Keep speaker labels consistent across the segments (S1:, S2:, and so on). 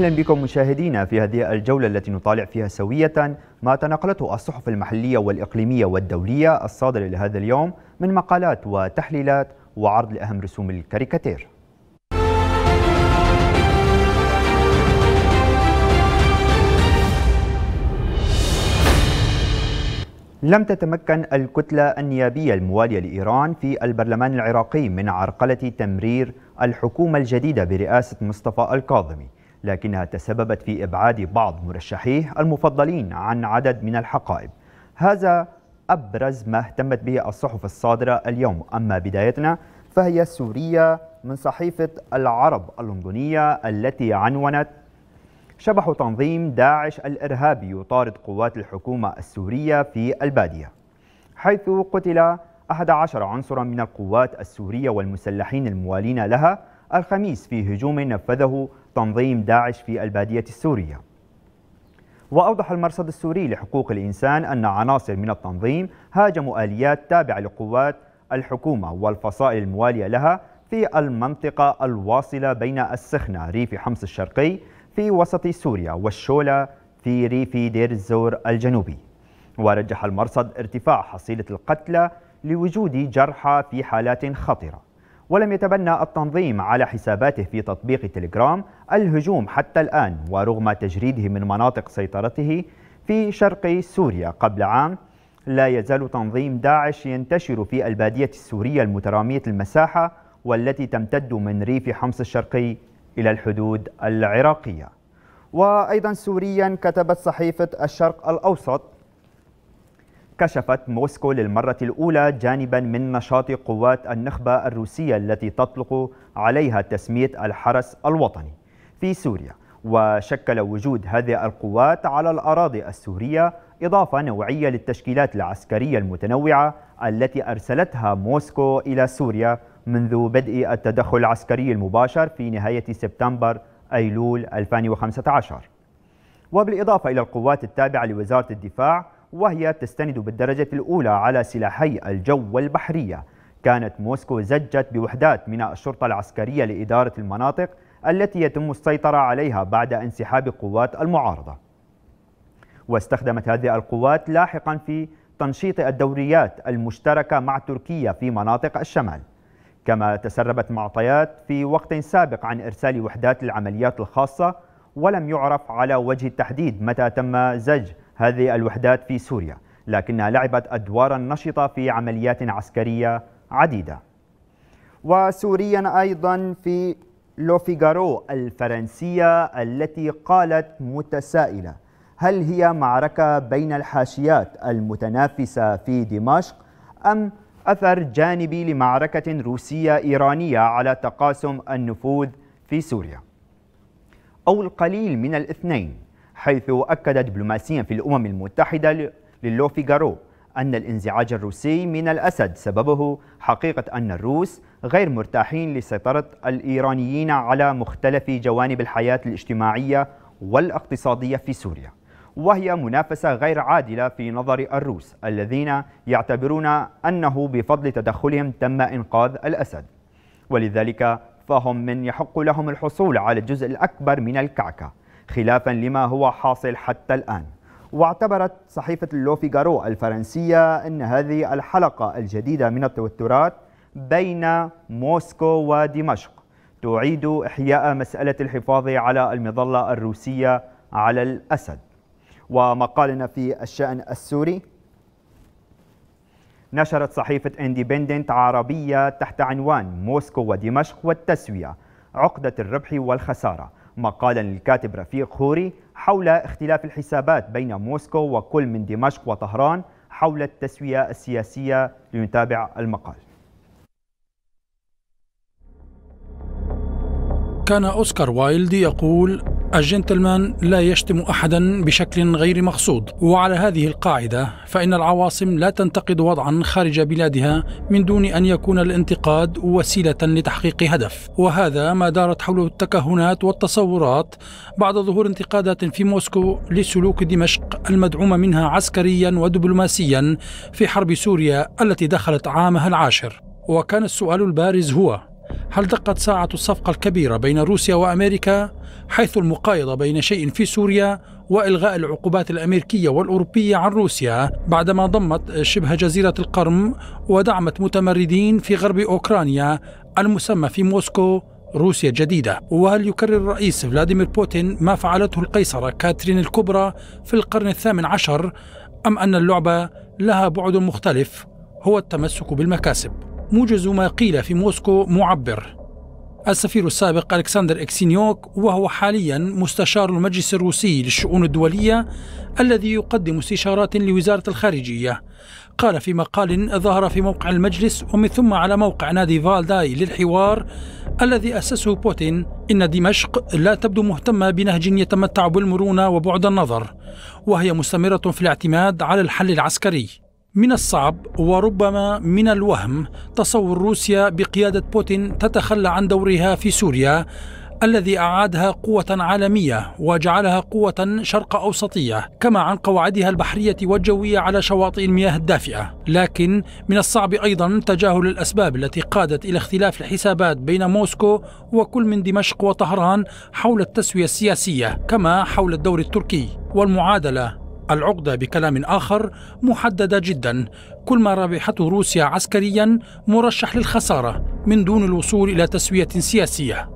S1: أهلا بكم مشاهدينا في هذه الجولة التي نطالع فيها سوية ما تناقلته الصحف المحلية والإقليمية والدولية الصادرة لهذا اليوم من مقالات وتحليلات وعرض لأهم رسوم الكاريكاتير لم تتمكن الكتلة النيابية الموالية لإيران في البرلمان العراقي من عرقلة تمرير الحكومة الجديدة برئاسة مصطفى الكاظمي لكنها تسببت في إبعاد بعض مرشحيه المفضلين عن عدد من الحقائب هذا أبرز ما اهتمت به الصحف الصادرة اليوم أما بدايتنا فهي سورية من صحيفة العرب اللندنية التي عنونت شبح تنظيم داعش الإرهابي يطارد قوات الحكومة السورية في البادية حيث قتل 11 عنصرا من القوات السورية والمسلحين الموالين لها الخميس في هجوم نفذه تنظيم داعش في البادية السورية وأوضح المرصد السوري لحقوق الإنسان أن عناصر من التنظيم هاجموا آليات تابعة لقوات الحكومة والفصائل الموالية لها في المنطقة الواصلة بين السخنة ريف حمص الشرقي في وسط سوريا والشولة في ريف دير الزور الجنوبي ورجح المرصد ارتفاع حصيلة القتلى لوجود جرحى في حالات خطره ولم يتبنى التنظيم على حساباته في تطبيق تليجرام الهجوم حتى الآن ورغم تجريده من مناطق سيطرته في شرق سوريا قبل عام لا يزال تنظيم داعش ينتشر في البادية السورية المترامية المساحة والتي تمتد من ريف حمص الشرقي إلى الحدود العراقية وأيضا سوريا كتبت صحيفة الشرق الأوسط كشفت موسكو للمرة الأولى جانبا من نشاط قوات النخبة الروسية التي تطلق عليها تسمية الحرس الوطني في سوريا وشكل وجود هذه القوات على الأراضي السورية إضافة نوعية للتشكيلات العسكرية المتنوعة التي أرسلتها موسكو إلى سوريا منذ بدء التدخل العسكري المباشر في نهاية سبتمبر أيلول 2015 وبالإضافة إلى القوات التابعة لوزارة الدفاع وهي تستند بالدرجة الأولى على سلاحي الجو والبحرية كانت موسكو زجت بوحدات من الشرطة العسكرية لإدارة المناطق التي يتم السيطرة عليها بعد انسحاب قوات المعارضة واستخدمت هذه القوات لاحقا في تنشيط الدوريات المشتركة مع تركيا في مناطق الشمال كما تسربت معطيات في وقت سابق عن إرسال وحدات العمليات الخاصة ولم يعرف على وجه التحديد متى تم زج هذه الوحدات في سوريا لكنها لعبت أدوارا نشطة في عمليات عسكرية عديدة وسوريا أيضا في لوفيغارو الفرنسية التي قالت متسائلة هل هي معركة بين الحاشيات المتنافسة في دمشق أم أثر جانبي لمعركة روسية إيرانية على تقاسم النفوذ في سوريا أو القليل من الاثنين حيث أكد دبلوماسيا في الأمم المتحدة للو جارو أن الانزعاج الروسي من الأسد سببه حقيقة أن الروس غير مرتاحين لسيطرة الإيرانيين على مختلف جوانب الحياة الاجتماعية والاقتصادية في سوريا وهي منافسة غير عادلة في نظر الروس الذين يعتبرون أنه بفضل تدخلهم تم إنقاذ الأسد ولذلك فهم من يحق لهم الحصول على الجزء الأكبر من الكعكة خلافا لما هو حاصل حتى الآن واعتبرت صحيفة اللوفيغارو الفرنسية أن هذه الحلقة الجديدة من التوترات بين موسكو ودمشق تعيد إحياء مسألة الحفاظ على المظلة الروسية على الأسد ومقالنا في الشأن السوري نشرت صحيفة اندبندنت عربية تحت عنوان موسكو ودمشق والتسوية عقدة الربح والخسارة مقالا للكاتب رفيق خوري حول اختلاف الحسابات بين موسكو وكل من دمشق وطهران حول التسوية السياسية لنتابع المقال كان
S2: أوسكار وايلد يقول الجنتلمان لا يشتم احدا بشكل غير مقصود وعلى هذه القاعده فان العواصم لا تنتقد وضعا خارج بلادها من دون ان يكون الانتقاد وسيله لتحقيق هدف وهذا ما دارت حوله التكهنات والتصورات بعد ظهور انتقادات في موسكو لسلوك دمشق المدعومه منها عسكريا ودبلوماسيا في حرب سوريا التي دخلت عامها العاشر وكان السؤال البارز هو هل دقت ساعة الصفقة الكبيرة بين روسيا وأمريكا حيث المقايضة بين شيء في سوريا وإلغاء العقوبات الأمريكية والأوروبية عن روسيا بعدما ضمت شبه جزيرة القرم ودعمت متمردين في غرب أوكرانيا المسمى في موسكو روسيا الجديدة وهل يكرر الرئيس فلاديمير بوتين ما فعلته القيصرة كاترين الكبرى في القرن الثامن عشر أم أن اللعبة لها بعد مختلف هو التمسك بالمكاسب موجز ما قيل في موسكو معبر السفير السابق ألكسندر إكسينيوك وهو حاليا مستشار المجلس الروسي للشؤون الدولية الذي يقدم استشارات لوزارة الخارجية قال في مقال ظهر في موقع المجلس ومن ثم على موقع نادي فالداي للحوار الذي أسسه بوتين إن دمشق لا تبدو مهتمة بنهج يتمتع بالمرونة وبعد النظر وهي مستمرة في الاعتماد على الحل العسكري من الصعب وربما من الوهم تصور روسيا بقيادة بوتين تتخلى عن دورها في سوريا الذي أعادها قوة عالمية وجعلها قوة شرق أوسطية كما عن قواعدها البحرية والجوية على شواطئ المياه الدافئة لكن من الصعب أيضا تجاهل الأسباب التي قادت إلى اختلاف الحسابات بين موسكو وكل من دمشق وطهران حول التسوية السياسية كما حول الدور التركي والمعادلة العقدة بكلام آخر محددة جدا كل ما ربحته روسيا عسكريا مرشح للخسارة من دون الوصول إلى تسوية سياسية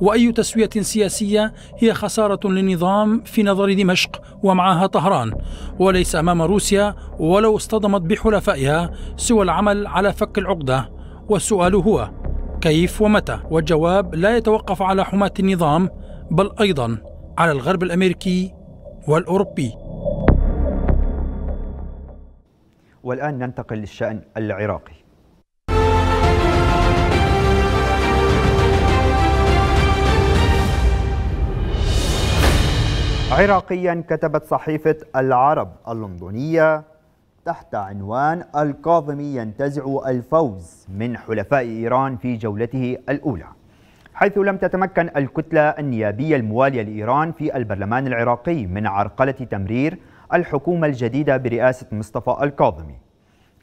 S2: وأي تسوية سياسية هي خسارة للنظام في نظر دمشق ومعها طهران وليس أمام روسيا ولو اصطدمت بحلفائها سوى العمل على فك العقدة والسؤال هو كيف ومتى والجواب لا يتوقف على حماة النظام بل أيضا على الغرب الأمريكي والأوروبي
S1: والآن ننتقل للشأن العراقي عراقيا كتبت صحيفة العرب اللندنية تحت عنوان الكاظمي ينتزع الفوز من حلفاء إيران في جولته الأولى حيث لم تتمكن الكتلة النيابية الموالية لإيران في البرلمان العراقي من عرقلة تمرير الحكومة الجديدة برئاسة مصطفى الكاظمي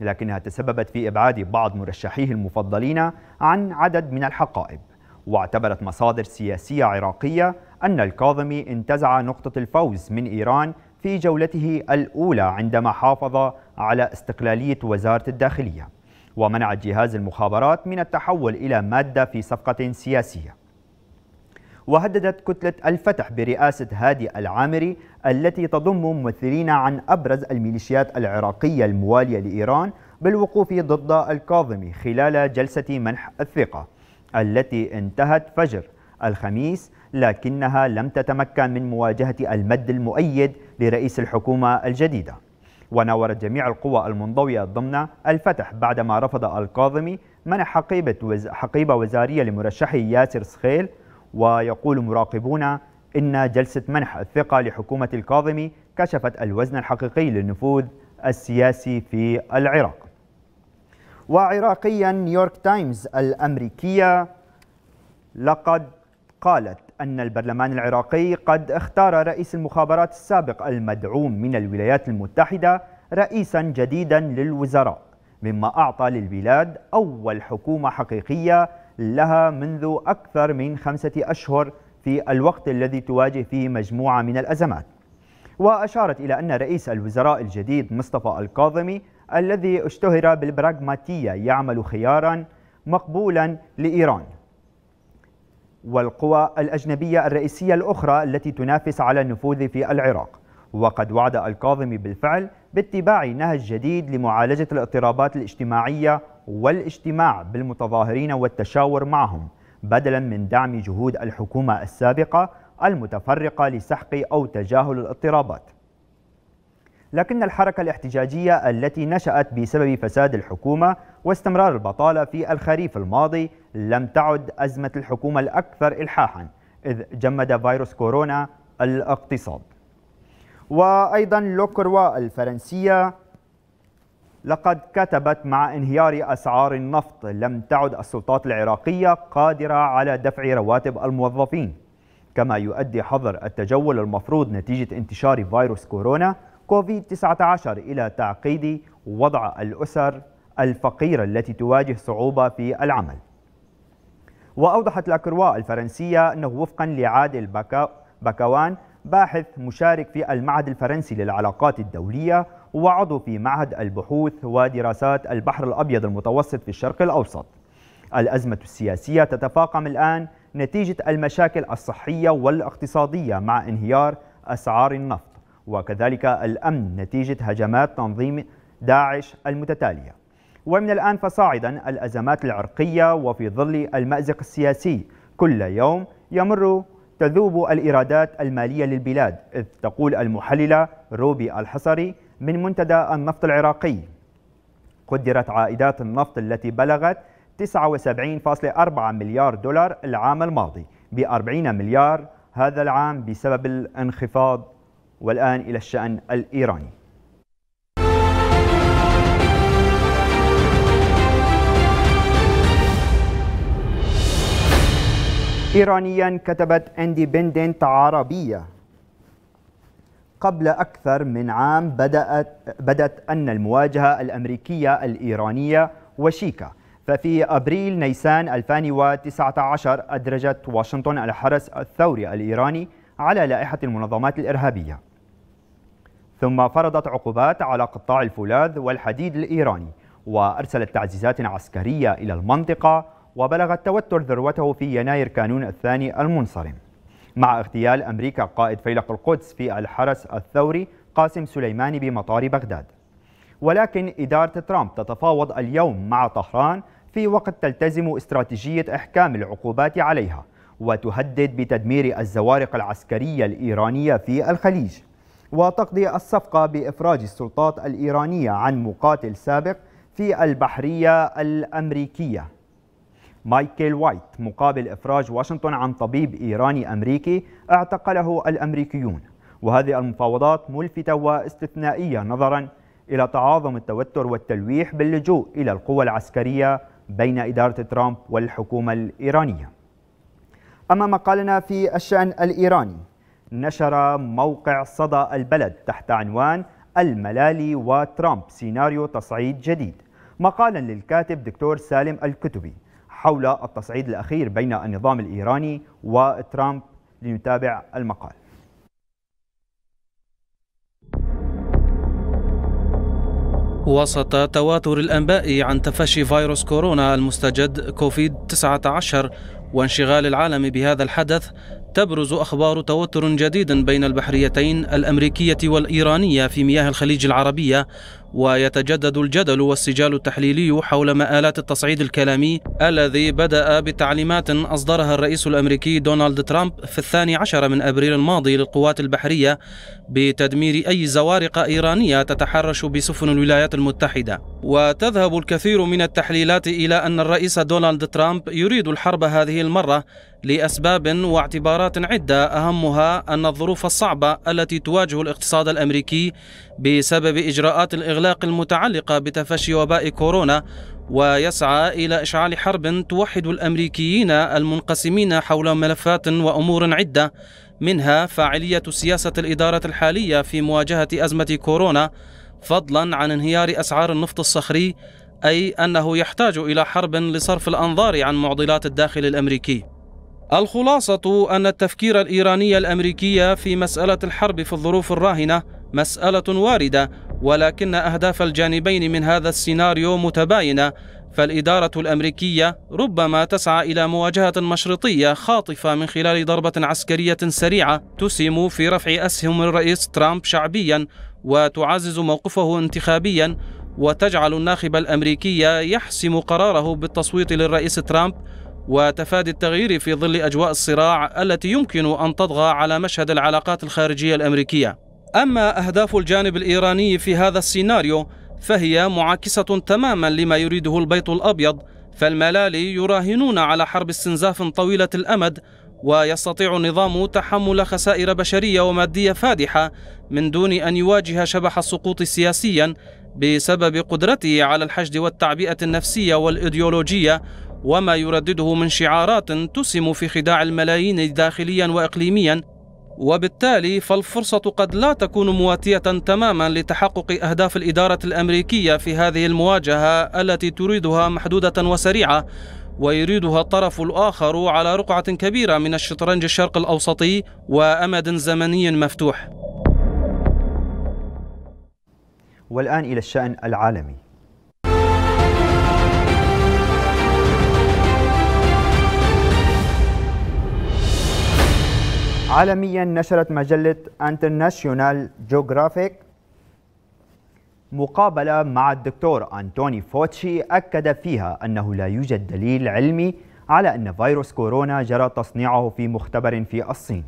S1: لكنها تسببت في إبعاد بعض مرشحيه المفضلين عن عدد من الحقائب واعتبرت مصادر سياسية عراقية أن الكاظمي انتزع نقطة الفوز من إيران في جولته الأولى عندما حافظ على استقلالية وزارة الداخلية ومنع جهاز المخابرات من التحول إلى مادة في صفقة سياسية وهددت كتلة الفتح برئاسة هادي العامري التي تضم ممثلين عن أبرز الميليشيات العراقية الموالية لإيران بالوقوف ضد الكاظمي خلال جلسة منح الثقة التي انتهت فجر الخميس لكنها لم تتمكن من مواجهة المد المؤيد لرئيس الحكومة الجديدة وناورت جميع القوى المنضوية ضمن الفتح بعدما رفض الكاظمي منح حقيبة, حقيبة وزارية لمرشحه ياسر سخيل ويقول مراقبون إن جلسة منح الثقة لحكومة الكاظمي كشفت الوزن الحقيقي للنفوذ السياسي في العراق وعراقيا نيويورك تايمز الأمريكية لقد قالت أن البرلمان العراقي قد اختار رئيس المخابرات السابق المدعوم من الولايات المتحدة رئيسا جديدا للوزراء مما أعطى للبلاد أول حكومة حقيقية لها منذ أكثر من خمسة أشهر في الوقت الذي تواجه فيه مجموعة من الأزمات وأشارت إلى أن رئيس الوزراء الجديد مصطفى الكاظمي الذي اشتهر بالبراغماتية يعمل خيارا مقبولا لإيران والقوى الأجنبية الرئيسية الأخرى التي تنافس على النفوذ في العراق وقد وعد الكاظمي بالفعل باتباع نهج جديد لمعالجة الاضطرابات الاجتماعية والاجتماع بالمتظاهرين والتشاور معهم بدلا من دعم جهود الحكومة السابقة المتفرقة لسحق أو تجاهل الاضطرابات لكن الحركة الاحتجاجية التي نشأت بسبب فساد الحكومة واستمرار البطالة في الخريف الماضي لم تعد أزمة الحكومة الأكثر إلحاحا إذ جمد فيروس كورونا الاقتصاد وأيضا لوكروا الفرنسية لقد كتبت مع انهيار أسعار النفط لم تعد السلطات العراقية قادرة على دفع رواتب الموظفين كما يؤدي حظر التجول المفروض نتيجة انتشار فيروس كورونا كوفيد-19 إلى تعقيد وضع الأسر الفقيرة التي تواجه صعوبة في العمل وأوضحت الأكرواء الفرنسية أنه وفقا لعادل بكوان باحث مشارك في المعهد الفرنسي للعلاقات الدولية وعضو في معهد البحوث ودراسات البحر الأبيض المتوسط في الشرق الأوسط الأزمة السياسية تتفاقم الآن نتيجة المشاكل الصحية والاقتصادية مع انهيار أسعار النفط وكذلك الأمن نتيجة هجمات تنظيم داعش المتتالية ومن الآن فصاعدا الأزمات العرقية وفي ظل المأزق السياسي كل يوم يمر تذوب الإيرادات المالية للبلاد إذ تقول المحللة روبي الحصري من منتدى النفط العراقي قدرت عائدات النفط التي بلغت 79.4 مليار دولار العام الماضي ب 40 مليار هذا العام بسبب الانخفاض والآن إلى الشأن الإيراني إيرانيا كتبت اندبندنت عربية قبل أكثر من عام بدأت, بدأت أن المواجهة الأمريكية الإيرانية وشيكة ففي أبريل نيسان 2019 أدرجت واشنطن الحرس الثوري الإيراني على لائحة المنظمات الإرهابية ثم فرضت عقوبات على قطاع الفولاذ والحديد الإيراني وأرسلت تعزيزات عسكرية إلى المنطقة وبلغ التوتر ذروته في يناير كانون الثاني المنصرم مع اغتيال أمريكا قائد فيلق القدس في الحرس الثوري قاسم سليماني بمطار بغداد ولكن إدارة ترامب تتفاوض اليوم مع طهران في وقت تلتزم استراتيجية إحكام العقوبات عليها وتهدد بتدمير الزوارق العسكرية الإيرانية في الخليج وتقضي الصفقة بإفراج السلطات الإيرانية عن مقاتل سابق في البحرية الأمريكية مايكل وايت مقابل إفراج واشنطن عن طبيب إيراني أمريكي اعتقله الأمريكيون وهذه المفاوضات ملفتة واستثنائية نظرا إلى تعاظم التوتر والتلويح باللجوء إلى القوى العسكرية بين إدارة ترامب والحكومة الإيرانية أما مقالنا في الشأن الإيراني نشر موقع صدى البلد تحت عنوان الملالي وترامب سيناريو تصعيد جديد مقالا للكاتب دكتور سالم الكتبي حول التصعيد الأخير بين النظام الإيراني وترامب لنتابع المقال
S3: وسط تواتر الأنباء عن تفشي فيروس كورونا المستجد كوفيد 19 وانشغال العالم بهذا الحدث تبرز أخبار توتر جديد بين البحريتين الأمريكية والإيرانية في مياه الخليج العربية ويتجدد الجدل والسجال التحليلي حول مآلات التصعيد الكلامي الذي بدأ بتعليمات أصدرها الرئيس الأمريكي دونالد ترامب في الثاني عشر من أبريل الماضي للقوات البحرية بتدمير أي زوارق إيرانية تتحرش بسفن الولايات المتحدة وتذهب الكثير من التحليلات إلى أن الرئيس دونالد ترامب يريد الحرب هذه المرة لأسباب واعتبارات عدة أهمها أن الظروف الصعبة التي تواجه الاقتصاد الأمريكي بسبب إجراءات الإغلاق المتعلقة بتفشي وباء كورونا ويسعى إلى إشعال حرب توحد الأمريكيين المنقسمين حول ملفات وأمور عدة منها فاعلية سياسة الإدارة الحالية في مواجهة أزمة كورونا فضلا عن انهيار أسعار النفط الصخري أي أنه يحتاج إلى حرب لصرف الأنظار عن معضلات الداخل الأمريكي الخلاصة أن التفكير الإيراني الأمريكي في مسألة الحرب في الظروف الراهنة مسألة واردة ولكن أهداف الجانبين من هذا السيناريو متباينة فالإدارة الأمريكية ربما تسعى إلى مواجهة مشرطية خاطفة من خلال ضربة عسكرية سريعة تسهم في رفع أسهم الرئيس ترامب شعبيا وتعزز موقفه انتخابيا وتجعل الناخب الأمريكي يحسم قراره بالتصويت للرئيس ترامب وتفادي التغيير في ظل أجواء الصراع التي يمكن أن تطغى على مشهد العلاقات الخارجية الأمريكية أما أهداف الجانب الإيراني في هذا السيناريو فهي معاكسة تماما لما يريده البيت الأبيض فالملالي يراهنون على حرب استنزاف طويلة الأمد ويستطيع النظام تحمل خسائر بشرية ومادية فادحة من دون أن يواجه شبح السقوط سياسيا بسبب قدرته على الحشد والتعبئة النفسية والإيديولوجية وما يردده من شعارات تسهم في خداع الملايين داخليا وإقليميا وبالتالي فالفرصة قد لا تكون مواتية تماما لتحقق أهداف الإدارة الأمريكية في هذه المواجهة التي تريدها محدودة وسريعة ويريدها الطرف الآخر على رقعة كبيرة من الشطرنج الشرق الأوسطي وأمد زمني مفتوح
S1: والآن إلى الشأن العالمي عالميا نشرت مجلة انترناشيونال جيوغرافيك مقابلة مع الدكتور أنتوني فوتشي أكد فيها أنه لا يوجد دليل علمي على أن فيروس كورونا جرى تصنيعه في مختبر في الصين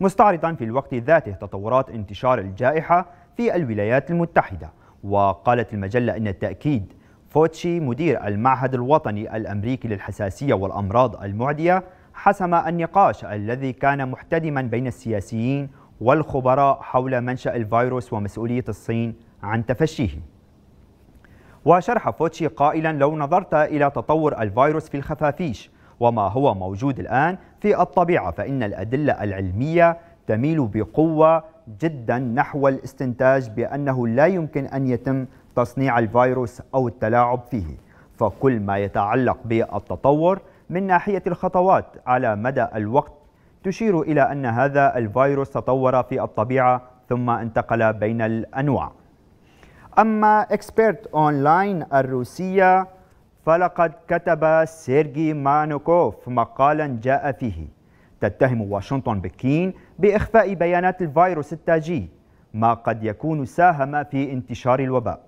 S1: مستعرضا في الوقت ذاته تطورات انتشار الجائحة في الولايات المتحدة وقالت المجلة أن التأكيد فوتشي مدير المعهد الوطني الأمريكي للحساسية والأمراض المعدية حسم النقاش الذي كان محتدما بين السياسيين والخبراء حول منشأ الفيروس ومسؤولية الصين عن تفشيه وشرح فوتشي قائلا لو نظرت إلى تطور الفيروس في الخفافيش وما هو موجود الآن في الطبيعة فإن الأدلة العلمية تميل بقوة جدا نحو الاستنتاج بأنه لا يمكن أن يتم تصنيع الفيروس أو التلاعب فيه فكل ما يتعلق بالتطور من ناحية الخطوات على مدى الوقت تشير إلى أن هذا الفيروس تطور في الطبيعة ثم انتقل بين الأنواع أما إكسبرت أونلاين الروسية فلقد كتب سيرجي مانوكوف مقالا جاء فيه تتهم واشنطن بكين بإخفاء بيانات الفيروس التاجي ما قد يكون ساهم في انتشار الوباء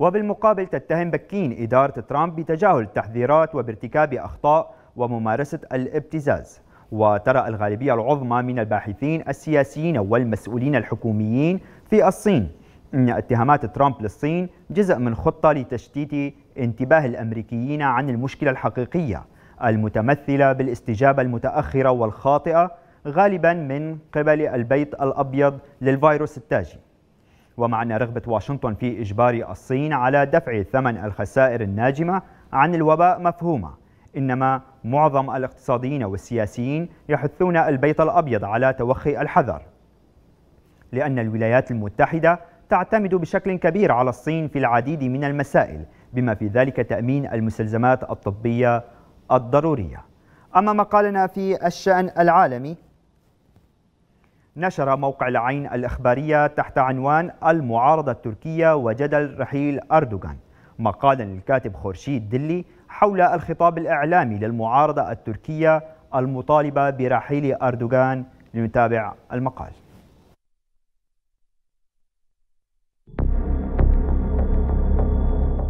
S1: وبالمقابل تتهم بكين إدارة ترامب بتجاهل التحذيرات وبارتكاب أخطاء وممارسة الابتزاز وترى الغالبية العظمى من الباحثين السياسيين والمسؤولين الحكوميين في الصين أن اتهامات ترامب للصين جزء من خطة لتشتيت انتباه الأمريكيين عن المشكلة الحقيقية المتمثلة بالاستجابة المتأخرة والخاطئة غالبا من قبل البيت الأبيض للفيروس التاجي أن رغبة واشنطن في إجبار الصين على دفع ثمن الخسائر الناجمة عن الوباء مفهومة إنما معظم الاقتصاديين والسياسيين يحثون البيت الأبيض على توخي الحذر لأن الولايات المتحدة تعتمد بشكل كبير على الصين في العديد من المسائل بما في ذلك تأمين المستلزمات الطبية الضرورية أما مقالنا في الشأن العالمي نشر موقع العين الإخبارية تحت عنوان المعارضة التركية وجدل رحيل أردوغان مقالا للكاتب خورشيد دلي حول الخطاب الإعلامي للمعارضة التركية المطالبة برحيل أردوغان لنتابع المقال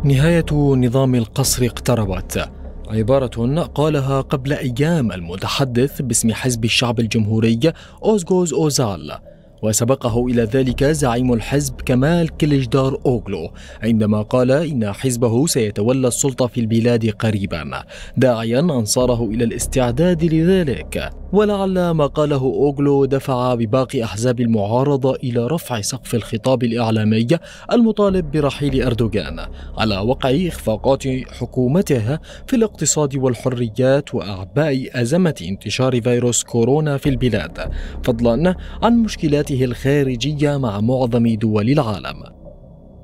S4: نهاية نظام القصر اقتربت عبارة قالها قبل أيام المتحدث باسم حزب الشعب الجمهوري أوزغوز أوزال وسبقه إلى ذلك زعيم الحزب كمال كليجدار أوغلو عندما قال إن حزبه سيتولى السلطة في البلاد قريبا داعيا أنصاره إلى الاستعداد لذلك ولعل ما قاله أوغلو دفع بباقي أحزاب المعارضة إلى رفع سقف الخطاب الإعلامي المطالب برحيل أردوغان على وقع إخفاقات حكومته في الاقتصاد والحريات وأعباء أزمة انتشار فيروس كورونا في البلاد فضلا عن مشكلات علاقاته الخارجية مع معظم دول العالم.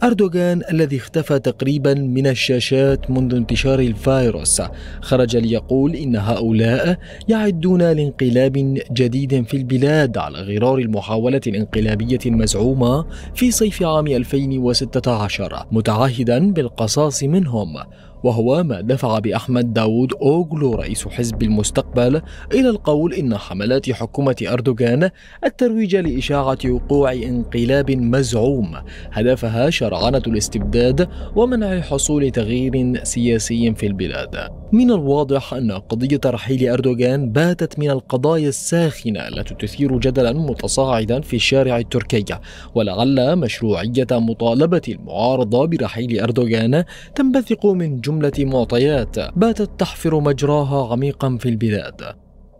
S4: أردوغان الذي اختفى تقريبا من الشاشات منذ انتشار الفيروس خرج ليقول إن هؤلاء يعدون لانقلاب جديد في البلاد على غرار المحاولة الانقلابية المزعومة في صيف عام 2016 متعهدا بالقصاص منهم وهو ما دفع بأحمد داوود أوغلو رئيس حزب المستقبل إلى القول إن حملات حكومة أردوغان الترويج لإشاعة وقوع انقلاب مزعوم هدفها شرعنة الاستبداد ومنع حصول تغيير سياسي في البلاد من الواضح أن قضية رحيل أردوغان باتت من القضايا الساخنة التي تثير جدلا متصاعدا في الشارع التركي ولعل مشروعية مطالبة المعارضة برحيل أردوغان تنبثق من جملة جملة معطيات باتت تحفر مجراها عميقا في البلاد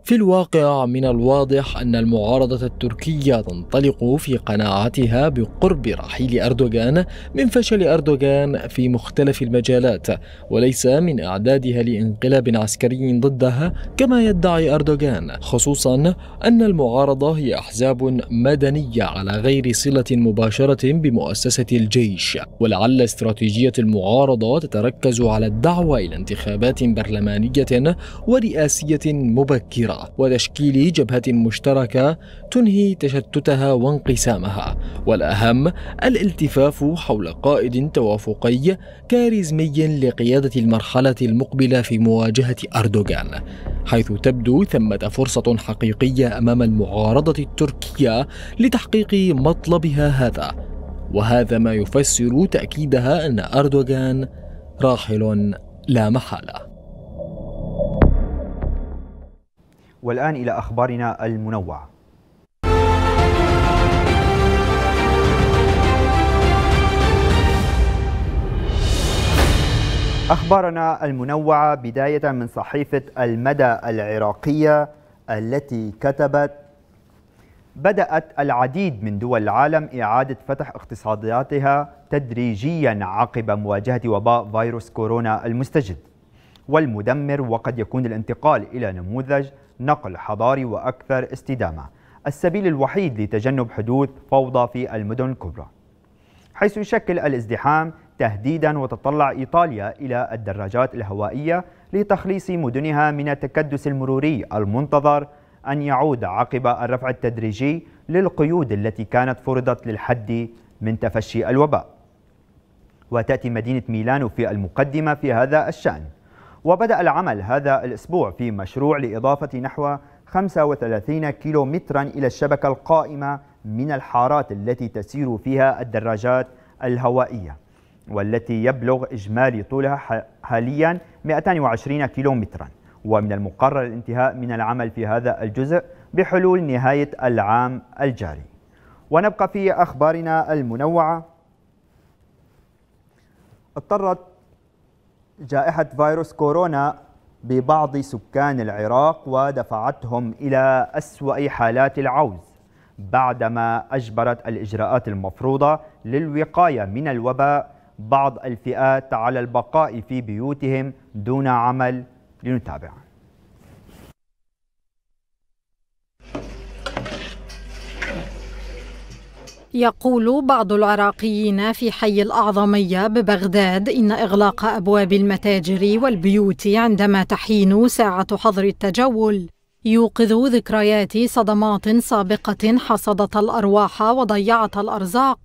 S4: في الواقع من الواضح أن المعارضة التركية تنطلق في قناعتها بقرب رحيل أردوغان من فشل أردوغان في مختلف المجالات وليس من إعدادها لانقلاب عسكري ضدها كما يدعي أردوغان خصوصا أن المعارضة هي أحزاب مدنية على غير صلة مباشرة بمؤسسة الجيش ولعل استراتيجية المعارضة تتركز على الدعوة إلى انتخابات برلمانية ورئاسية مبكرة وتشكيل جبهة مشتركة تنهي تشتتها وانقسامها والأهم الالتفاف حول قائد توافقي كاريزمي لقيادة المرحلة المقبلة في مواجهة أردوغان حيث تبدو ثمة فرصة حقيقية أمام المعارضة التركية لتحقيق مطلبها هذا وهذا ما يفسر تأكيدها أن أردوغان راحل لا محالة
S1: والآن إلى أخبارنا المنوعة أخبارنا المنوعة بداية من صحيفة المدى العراقية التي كتبت بدأت العديد من دول العالم إعادة فتح اقتصادياتها تدريجيا عقب مواجهة وباء فيروس كورونا المستجد والمدمر وقد يكون الانتقال إلى نموذج نقل حضاري وأكثر استدامة السبيل الوحيد لتجنب حدوث فوضى في المدن الكبرى حيث يشكل الازدحام تهديدا وتتطلع إيطاليا إلى الدراجات الهوائية لتخليص مدنها من التكدس المروري المنتظر أن يعود عقب الرفع التدريجي للقيود التي كانت فرضت للحد من تفشي الوباء وتأتي مدينة ميلانو في المقدمة في هذا الشأن وبدأ العمل هذا الأسبوع في مشروع لإضافة نحو 35 كيلومترا إلى الشبكة القائمة من الحارات التي تسير فيها الدراجات الهوائية والتي يبلغ إجمالي طولها حاليا 220 كيلومترا ومن المقرر الانتهاء من العمل في هذا الجزء بحلول نهاية العام الجاري ونبقى في أخبارنا المنوعة اضطرت جائحة فيروس كورونا ببعض سكان العراق ودفعتهم إلى أسوأ حالات العوز بعدما أجبرت الإجراءات المفروضة للوقاية من الوباء بعض الفئات على البقاء في بيوتهم دون عمل لنتابعها
S5: يقول بعض العراقيين في حي الأعظمية ببغداد إن إغلاق أبواب المتاجر والبيوت عندما تحين ساعة حظر التجول يوقظ ذكريات صدمات سابقة حصدت الأرواح وضيعت الأرزاق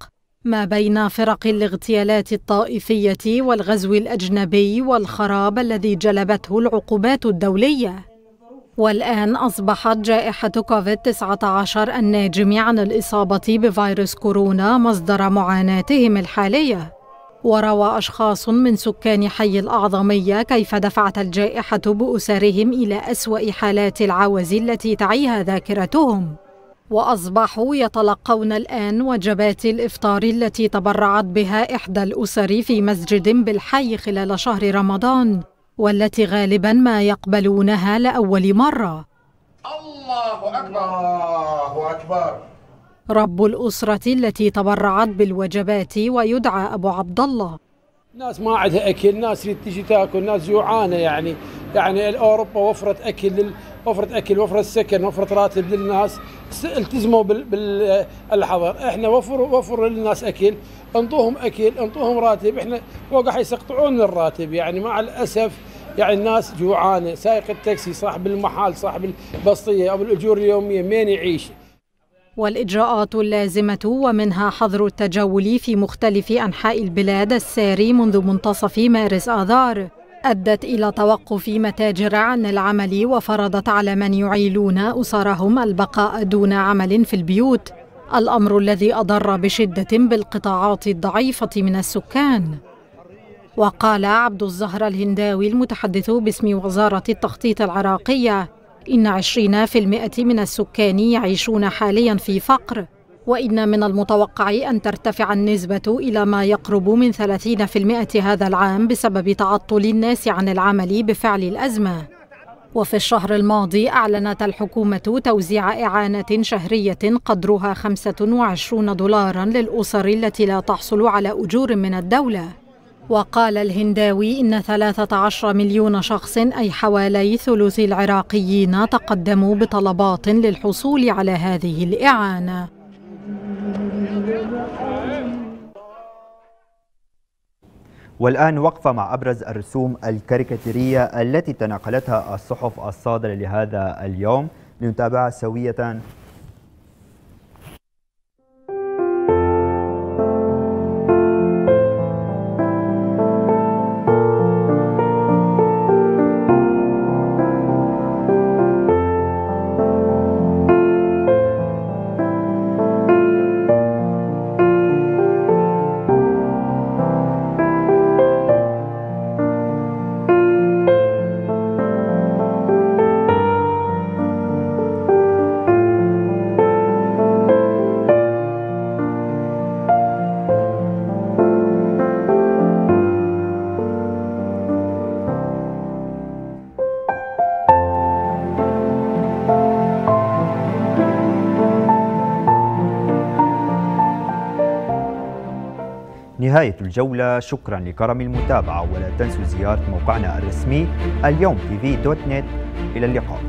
S5: ما بين فرق الاغتيالات الطائفية والغزو الأجنبي والخراب الذي جلبته العقوبات الدولية والآن أصبحت جائحة كوفيد 19 الناجم عن الإصابة بفيروس كورونا مصدر معاناتهم الحالية وروى أشخاص من سكان حي الأعظمية كيف دفعت الجائحة بأسرهم إلى أسوأ حالات العوز التي تعيها ذاكرتهم وأصبحوا يتلقون الآن وجبات الإفطار التي تبرعت بها إحدى الأسر في مسجد بالحي خلال شهر رمضان والتي غالبا ما يقبلونها لأول مرة
S2: الله أكبر الله أكبر
S5: رب الأسرة التي تبرعت بالوجبات ويدعى أبو عبد الله
S2: ناس ما عندها أكل ناس تجي تاكل ناس جوعانة يعني يعني أوروبا وفرت أكل وفره اكل وفره سكن وفره راتب للناس التزموا بالحظر احنا وفروا وفروا للناس اكل انطوهم اكل انطوهم راتب احنا وقع يسقطعون الراتب يعني مع الاسف يعني الناس جوعانه سائق التاكسي صاحب المحال صاحب البسطيه او الاجور اليوميه مين يعيش
S5: والإجراءات اللازمة ومنها حظر التجول في مختلف أنحاء البلاد الساري منذ منتصف مارس آذار أدت إلى توقف متاجر عن العمل وفرضت على من يعيلون أسرهم البقاء دون عمل في البيوت الأمر الذي أضر بشدة بالقطاعات الضعيفة من السكان وقال عبد الزهر الهنداوي المتحدث باسم وزارة التخطيط العراقية إن 20% من السكان يعيشون حاليا في فقر وإن من المتوقع أن ترتفع النسبة إلى ما يقرب من 30% هذا العام بسبب تعطل الناس عن العمل بفعل الأزمة وفي الشهر الماضي أعلنت الحكومة توزيع إعانة شهرية قدرها 25 دولارا للأسر التي لا تحصل على أجور من الدولة وقال الهنداوي إن 13 مليون شخص أي حوالي ثلث العراقيين تقدموا بطلبات للحصول على هذه الإعانة
S1: والآن وقفة مع أبرز الرسوم الكاريكاتيرية التي تناقلتها الصحف الصادرة لهذا اليوم لنتابع سوية نهاية الجولة شكرا لكرم المتابعة ولا تنسوا زيارة موقعنا الرسمي اليوم تي في دوت نت إلى اللقاء